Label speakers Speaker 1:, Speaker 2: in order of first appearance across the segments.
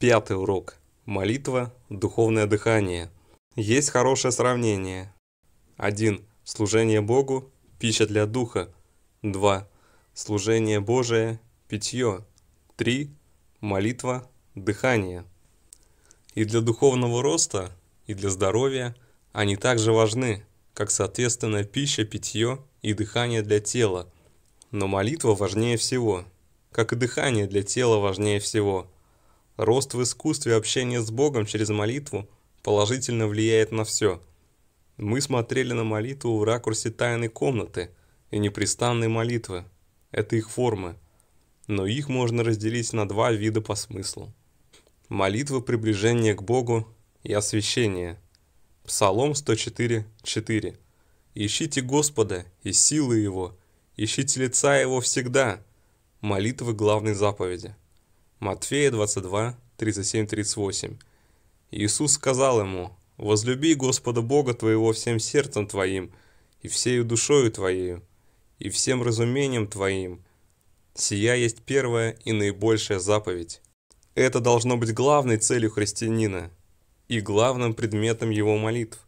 Speaker 1: Пятый урок. Молитва, духовное дыхание. Есть хорошее сравнение. 1. Служение Богу – пища для духа. 2. Служение Божие – питье. 3. Молитва – дыхание. И для духовного роста, и для здоровья они также важны, как, соответственно, пища, питье и дыхание для тела. Но молитва важнее всего, как и дыхание для тела важнее всего – Рост в искусстве общения с Богом через молитву положительно влияет на все. Мы смотрели на молитву в ракурсе тайной комнаты и непрестанной молитвы. Это их формы. Но их можно разделить на два вида по смыслу. Молитва приближения к Богу и освящение. Псалом 104, 4. «Ищите Господа и силы Его, ищите лица Его всегда». Молитвы главной заповеди. Матфея 22, 37-38. Иисус сказал ему, «Возлюби Господа Бога твоего всем сердцем твоим, и всею душою твоею, и всем разумением твоим. Сия есть первая и наибольшая заповедь». Это должно быть главной целью христианина и главным предметом его молитв.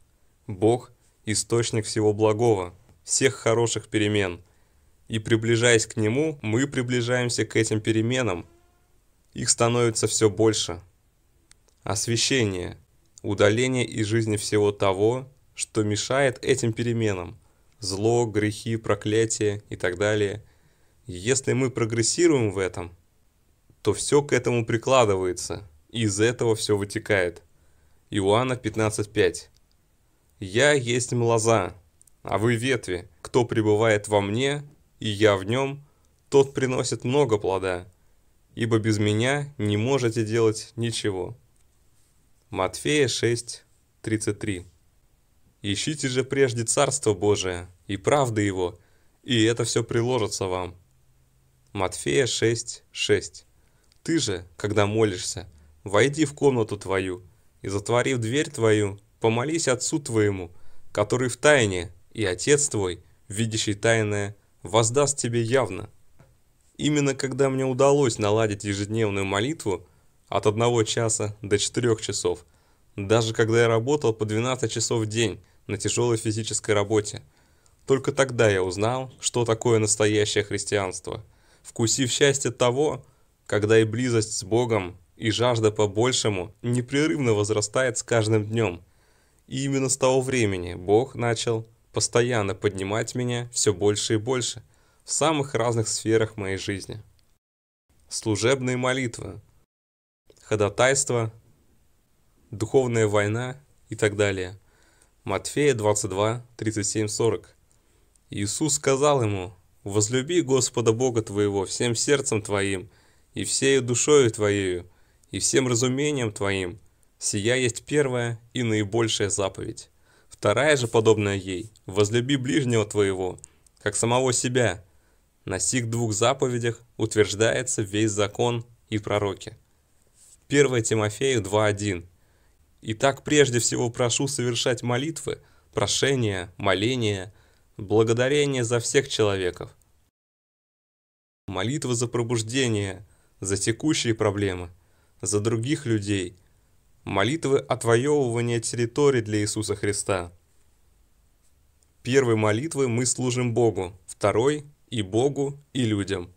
Speaker 1: Бог – источник всего благого, всех хороших перемен. И приближаясь к Нему, мы приближаемся к этим переменам – их становится все больше. Освещение, удаление из жизни всего того, что мешает этим переменам. Зло, грехи, проклятия и так далее. Если мы прогрессируем в этом, то все к этому прикладывается, и из этого все вытекает. Иоанна 15.5 «Я есть млоза, а вы ветви. Кто пребывает во мне, и я в нем, тот приносит много плода, ибо без меня не можете делать ничего». Матфея 6, 33. «Ищите же прежде Царство Божие и правды Его, и это все приложится вам». Матфея 6, 6. «Ты же, когда молишься, войди в комнату твою, и, затворив дверь твою, помолись Отцу твоему, который в тайне, и Отец твой, видящий тайное, воздаст тебе явно». Именно когда мне удалось наладить ежедневную молитву от 1 часа до 4 часов, даже когда я работал по 12 часов в день на тяжелой физической работе, только тогда я узнал, что такое настоящее христианство, вкусив счастье того, когда и близость с Богом, и жажда по большему непрерывно возрастает с каждым днем. И именно с того времени Бог начал постоянно поднимать меня все больше и больше – в самых разных сферах моей жизни. Служебные молитвы, ходатайство, духовная война и так далее. Матфея 22, 37, 40. Иисус сказал ему, «Возлюби Господа Бога твоего всем сердцем твоим, и всею душою твоею, и всем разумением твоим. Сия есть первая и наибольшая заповедь. Вторая же подобная ей, возлюби ближнего твоего, как самого себя. На сих двух заповедях утверждается весь закон и пророки. 1 Тимофею 2.1 «Итак, прежде всего прошу совершать молитвы, прошения, моления, благодарение за всех человеков, молитва за пробуждение, за текущие проблемы, за других людей, молитвы отвоевывания территории для Иисуса Христа. Первой молитвы мы служим Богу, второй и Богу, и людям.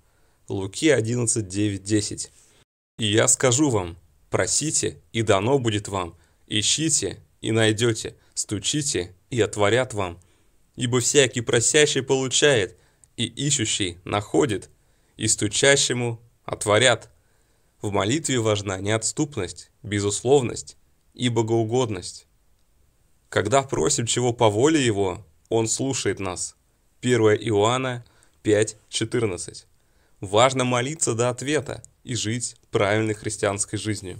Speaker 1: Луки 11.9.10 «И я скажу вам, просите, и дано будет вам, ищите, и найдете, стучите, и отворят вам. Ибо всякий просящий получает, и ищущий находит, и стучащему отворят». В молитве важна неотступность, безусловность и богоугодность. Когда просим чего по воле Его, Он слушает нас. 1 Иоанна 5.14. Важно молиться до ответа и жить правильной христианской жизнью.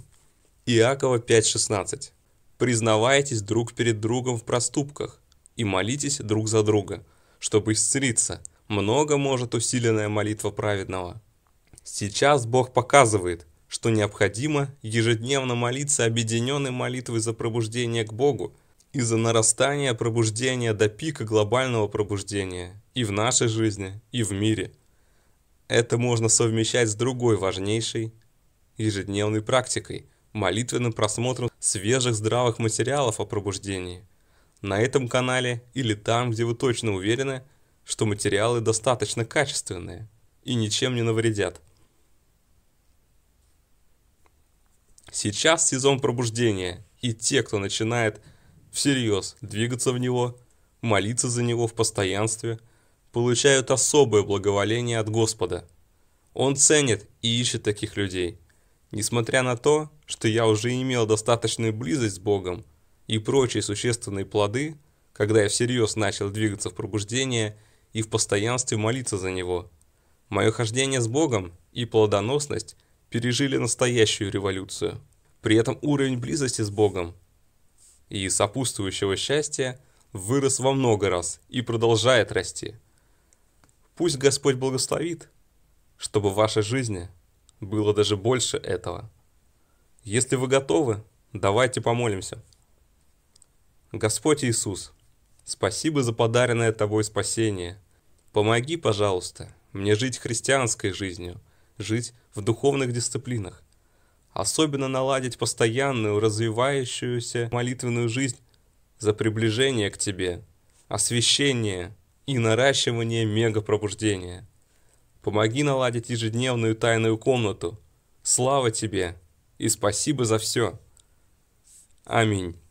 Speaker 1: Иакова 5.16. Признавайтесь друг перед другом в проступках и молитесь друг за друга, чтобы исцелиться. Много может усиленная молитва праведного. Сейчас Бог показывает, что необходимо ежедневно молиться объединенной молитвой за пробуждение к Богу и за нарастание пробуждения до пика глобального пробуждения и в нашей жизни, и в мире. Это можно совмещать с другой важнейшей ежедневной практикой – молитвенным просмотром свежих здравых материалов о пробуждении на этом канале или там, где вы точно уверены, что материалы достаточно качественные и ничем не навредят. Сейчас сезон пробуждения, и те, кто начинает всерьез двигаться в него, молиться за него в постоянстве – получают особое благоволение от Господа. Он ценит и ищет таких людей. Несмотря на то, что я уже имел достаточную близость с Богом и прочие существенные плоды, когда я всерьез начал двигаться в пробуждение и в постоянстве молиться за Него. Мое хождение с Богом и плодоносность пережили настоящую революцию. При этом уровень близости с Богом и сопутствующего счастья вырос во много раз и продолжает расти – Пусть Господь благословит, чтобы в вашей жизни было даже больше этого. Если вы готовы, давайте помолимся. Господь Иисус, спасибо за подаренное Тобой спасение. Помоги, пожалуйста, мне жить христианской жизнью, жить в духовных дисциплинах, особенно наладить постоянную, развивающуюся молитвенную жизнь за приближение к Тебе, освящение – и наращивание мегапробуждения. Помоги наладить ежедневную тайную комнату. Слава тебе и спасибо за все. Аминь.